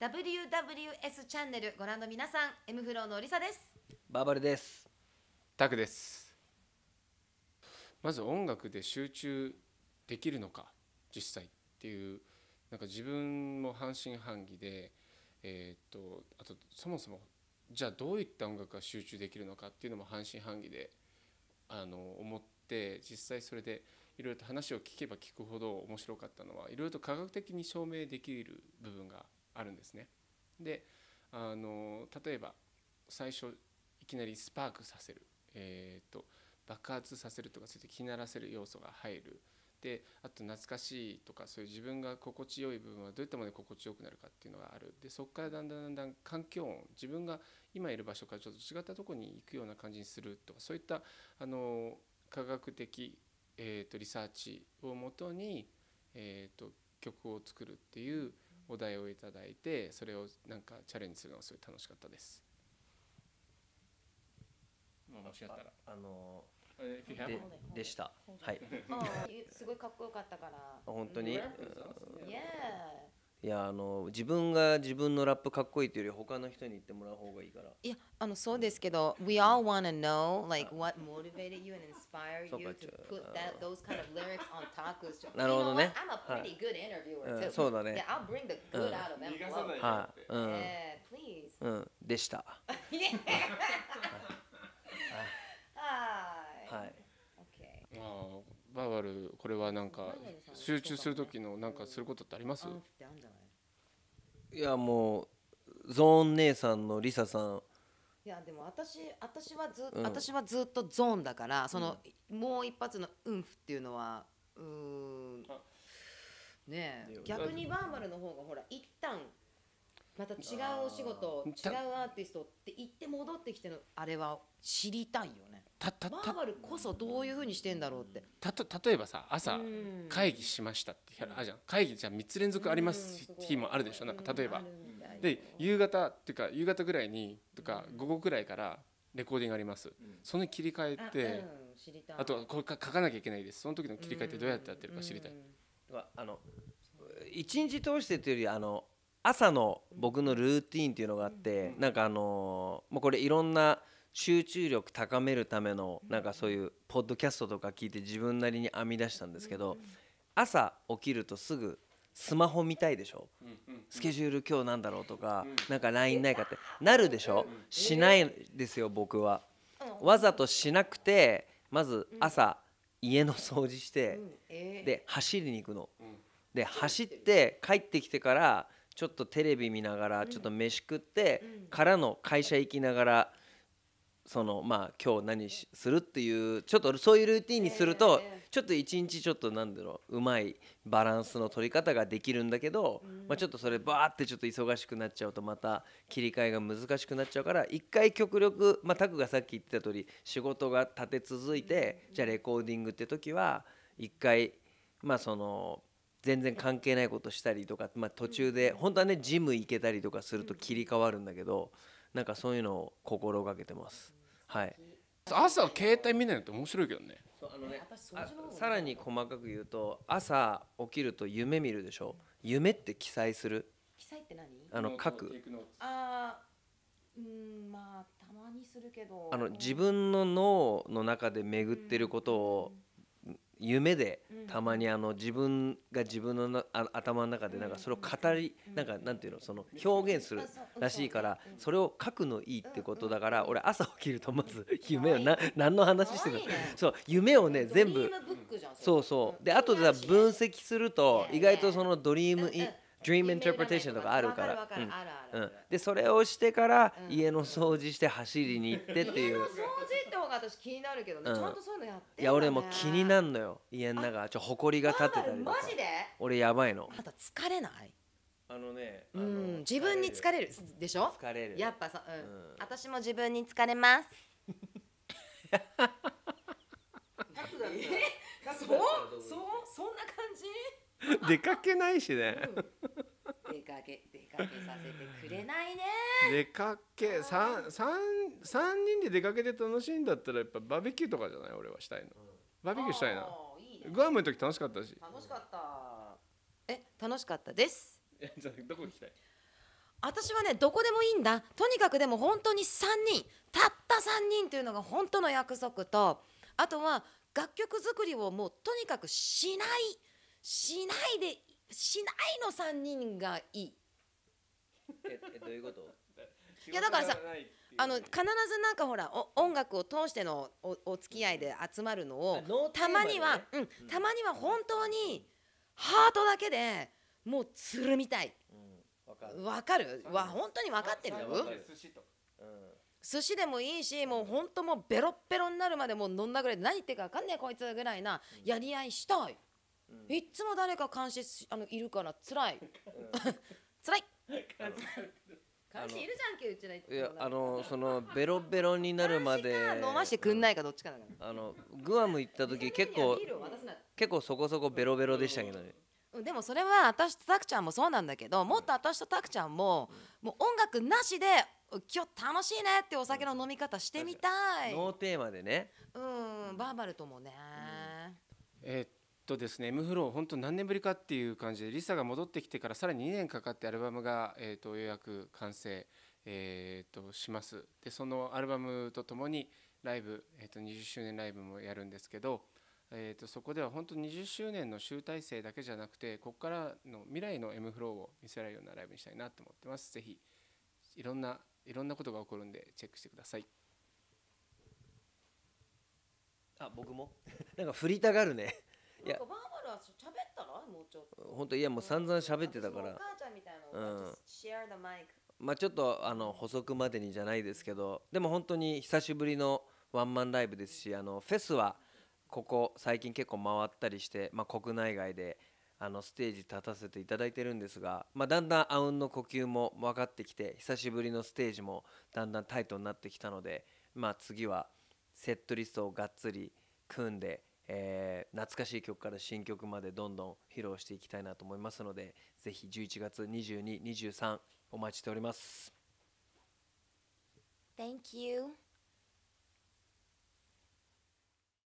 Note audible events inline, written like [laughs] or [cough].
WWS チャンネルご覧の皆さん M フローのりさですバーバルですタクですまず音楽で集中できるのか実際っていうなんか自分も半信半疑でえっとあとそもそもじゃあどういった音楽が集中できるのかっていうのも半信半疑であの思って実際それでいろいろと話を聞けば聞くほど面白かったのはいろいろと科学的に証明できる部分があるんですね。であの例えば最初いきなりスパークさせる、えーと、爆発させるとかそういって気にならせる要素が入るであと懐かしいとかそういう自分が心地よい部分はどういったもので心地よくなるかっていうのがあるでそこからだんだんだんだん環境音自分が今いる場所からちょっと違ったとこに行くような感じにするとかそういったあの科学的、えーと、リサーチをもとに、えーと曲を作るっていうお題をいただいてそれをなんかチャレンジするのがすごい楽しかったです。まあ、もしあったらあのででしたはいすごいかっこよかったから本当に、うん、いやあの自分が自分のラップかっこいいというより他の人に言ってもらう方がいいからいやあのそうですけど、うん、We all wanna know like what motivated you and inspired you to put that, those kind of lyrics on tacos なるほどね you know I'm a pretty good interviewer too、うん、そうだね yeah, I'll bring the good out of them 逃がさないよって、はいうん yeah, please うんでした yeah バーバルこれはなんか集中する時のなんかすることってありますいやもうゾーン姉さんのリサさんいやでも私私はず、うん、私はずっとゾーンだからその、うん、もう一発の「うんふ」っていうのはうんね逆にバーバルの方がほら一旦また違うお仕事違うアーティストって行って戻ってきてのあれは知りたいよねたたたーバルこそどういうふうにしてんだろうってたと例えばさ朝会議しましたってあじゃん会議じゃ3つ連続あります日もあるでしょなんか例えばで夕方っていうか夕方ぐらいにとか午後ぐらいからレコーディングあります、その切り替えてあ,、とはこれ書かなきゃいけないですその時の切り替えってどうやってやってるか知りたい、あの一日通してというよりあの朝の僕のルーティーンっていうのがあってなんかあのまこれいろんな集中力高めるためのなんかそういうポッドキャストとか聞いて自分なりに編み出したんですけど朝起きるとすぐスマホ見たいでしょスケジュール今日なんだろうとかなんか LINE ないかってなるでしょしないですよ僕はわざとしなくてまず朝家の掃除してで走りに行くので走って帰ってきてからちょっとテレビ見ながらちょっと飯食って、からの会社行きながらそのまあ今日何するっていうちょっとそういうルーティンにすると、ちょっと一日ちょっとなんだろううまいバランスの取り方ができるんだけど、まあ、ちょっとそれバーってちょっと忙しくなっちゃうとまた切り替えが難しくなっちゃうから一回極力まあタクがさっき言ってた通り仕事が立て続いて、じゃあレコーディングって時は一回まあその全然関係ないことしたりとか、まあ、途中で本当はねジム行けたりとかすると切り替わるんだけどなんかそういうのを心がけてます。はい、朝携帯見ないのって面白いけどねあのねさらに細かく言うと朝起きると夢見るでしょ夢って記載する記載って何あの書くあうんまあたまにするけどあの自分の脳の中で巡ってることを、夢でたまにあの自分が自分のなあ頭の中でなんかそれを語りなんかなんていうのその表現するらしいからそれを書くのいいってことだから俺朝起きるとまず夢をな何の話してるそう夢をね全部そうそうで後で分析すると意外とそのドリームイン Dream i n t e r p r e とかあるから。でそれをしてから家の掃除して走りに行ってっていう。掃除ってが私気になるけどね、うんちゃんとそういうのやってんだ、ね、いや俺も気になんのよ家の中ちょほこりが立ってたりとかマジで俺やばいのあと疲れないあのねあうん自分に疲れるでしょ疲れるやっぱさ、うんうん私も自分に疲れますえクだったうそんな感じ出かけないしね、出かけ出かけさせてくれないね出かけさ三3人で出かけて楽しいんだったらやっぱバーベキューとかじゃない俺はしたいの、バーベキューしたいなグアムの時楽しかったし楽しかったえ楽しかったです [laughs] じゃどこ行きたい私はねどこでもいいんだとにかくでも本当に3人たった3人というのが本当の約束とあとは楽曲作りをもうとにかくしないしないでしないの3人がいいええどういうこといやだからさあの必ずなんかほら音楽を通してのおお付き合いで集まるのを、たまには、うん、たまには本当にハートだけでもうつるみたい。わかるわ本当に分かってる寿司でもいいしもう本当もうベロッベロになるまでもう飲んだぐらいで何言ってるか分かんねえこいつぐらいなやり合いしたい、うん、いつも誰か監視あのいるからつら [laughs] い、うつらい監視いるじゃんけうちらいやあのそのベロベロになるまで飲ましてくんないかどっちかだからあのグアム行った時結構結構そこそこベロベロでしたけどね、うん、でもそれは私とタクちゃんもそうなんだけどもっと私とタクちゃんも、うん、もう音楽なしで今日楽しいねってお酒の飲み方してみたいノーテーマでねうんバーバルともね、うん、えー、っとですね M フロー本当何年ぶりかっていう感じでリサが戻ってきてからさらに2年かかってアルバムが、えーと、予ようやく完成、えーと、しますでそのアルバムとともにライブ、えーと、20周年ライブもやるんですけど、えー、とそこでは本当20周年の集大成だけじゃなくてここからの未来の M フローを見せられるようなライブにしたいなと思ってますぜひいろんないろんなことが起こるんでチェックしてくださいあ僕も [laughs] なんか振りたがるねいやバーバルは喋ったのもうちょっと本当いやもう散々喋ってたからお母ちゃんみたいなのうん share t h まあちょっとあの補足までにじゃないですけどでも本当に久しぶりのワンマンライブですしあのフェスはここ最近結構回ったりして、まあ、国内外であのステージ立たせていただいてるんですが、まあ、だんだんあうんの呼吸も分かってきて久しぶりのステージもだんだんタイトになってきたので、まあ、次はセットリストをがっつり組んでえー、懐かしい曲から新曲までどんどん披露していきたいなと思いますのでぜひ11月22、23お待ちしております。Thank you.